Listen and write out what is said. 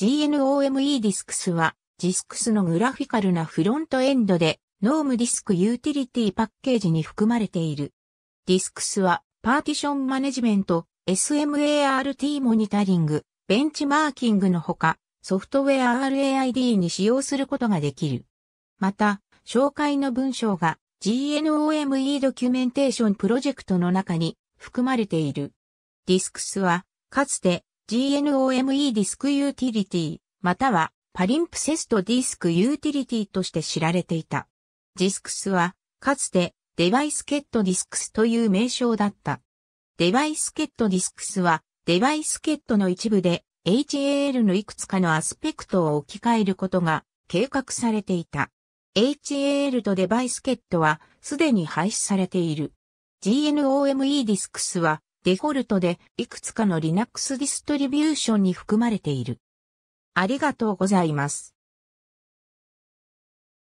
GNOME ディスクスは、ディスクスのグラフィカルなフロントエンドで、ノームディスクユーティリティパッケージに含まれている。ディスクスは、パーティションマネジメント、SMART モニタリング、ベンチマーキングのほか、ソフトウェア RAID に使用することができる。また、紹介の文章が GNOME ドキュメンテーションプロジェクトの中に含まれている。ディスクスは、かつて GNOME ディスクユーティリティ、またはパリンプセストディスクユーティリティとして知られていた。ディスクスは、かつてデバイスケットディスクスという名称だった。デバイスケットディスクスは、デバイスケットの一部で HAL のいくつかのアスペクトを置き換えることが計画されていた。HAL とデバイスケットはすでに廃止されている。GNOME ディスクスはデフォルトでいくつかの Linux ディストリビューションに含まれている。ありがとうございます。